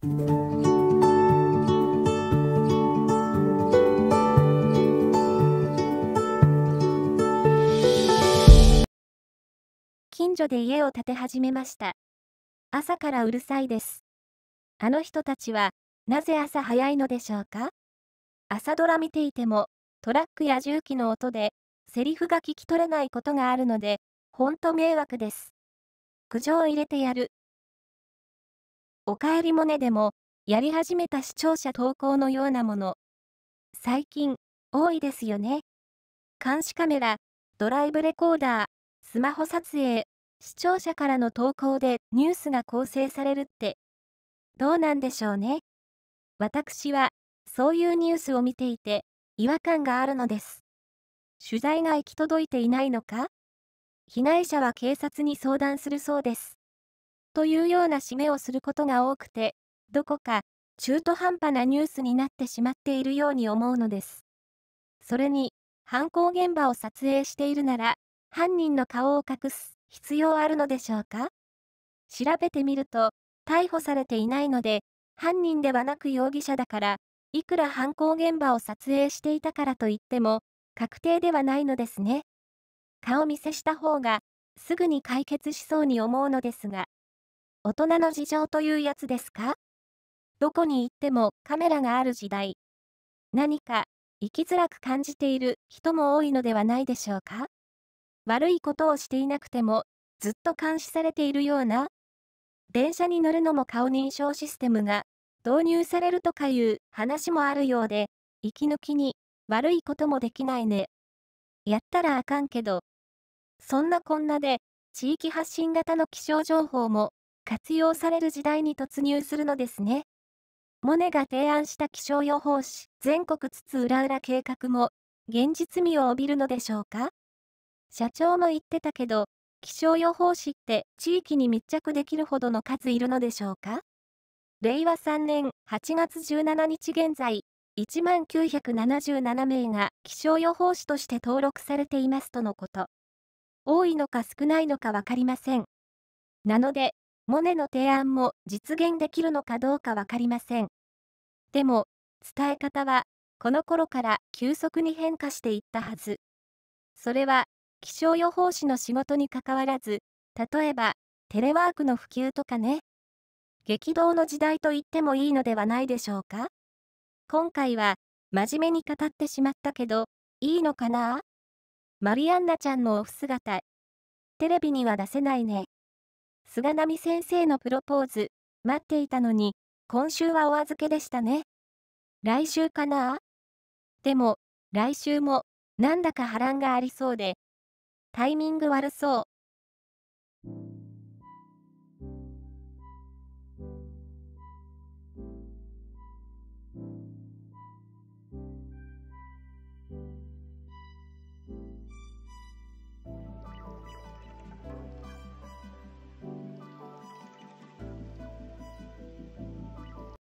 近所で家を建て始めました。朝からうるさいです。あの人たちは、なぜ朝早いのでしょうか朝ドラ見ていても、トラックや重機の音で、セリフが聞き取れないことがあるので、ほんと迷惑です。苦情を入れてやる、おかえりモネでも、やり始めた視聴者投稿のようなもの。最近、多いですよね。監視カメラ、ドライブレコーダー、スマホ撮影、視聴者からの投稿でニュースが構成されるって、どうなんでしょうね。私は、そういうニュースを見ていて、違和感があるのです。取材が行き届いていないのか被害者は警察に相談するそうです。というような締めをすることが多くて、どこか中途半端なニュースになってしまっているように思うのです。それに、犯行現場を撮影しているなら、犯人の顔を隠す必要あるのでしょうか調べてみると、逮捕されていないので、犯人ではなく容疑者だから、いくら犯行現場を撮影していたからといっても、確定ではないのですね。顔見せした方が、すぐに解決しそうに思うのですが。大人の事情というやつですかどこに行ってもカメラがある時代。何か生きづらく感じている人も多いのではないでしょうか悪いことをしていなくてもずっと監視されているような電車に乗るのも顔認証システムが導入されるとかいう話もあるようで、息抜きに悪いこともできないね。やったらあかんけど。そんなこんなで、地域発信型の気象情報も活用される時代に突入するのですね。モネが提案した気象予報士全国津々浦々計画も現実味を帯びるのでしょうか社長も言ってたけど気象予報士って地域に密着できるほどの数いるのでしょうか令和3年8月17日現在1万977名が気象予報士として登録されていますとのこと多いのか少ないのか分かりませんなのでモネの提案も実現できるのかどうかわかりません。でも、伝え方は、この頃から急速に変化していったはず。それは、気象予報士の仕事にかかわらず、例えば、テレワークの普及とかね。激動の時代と言ってもいいのではないでしょうか今回は、真面目に語ってしまったけど、いいのかなマリアンナちゃんのオフ姿。テレビには出せないね。菅波先生のプロポーズ、待っていたのに、今週はお預けでしたね。来週かなでも、来週も、なんだか波乱がありそうで、タイミング悪そう。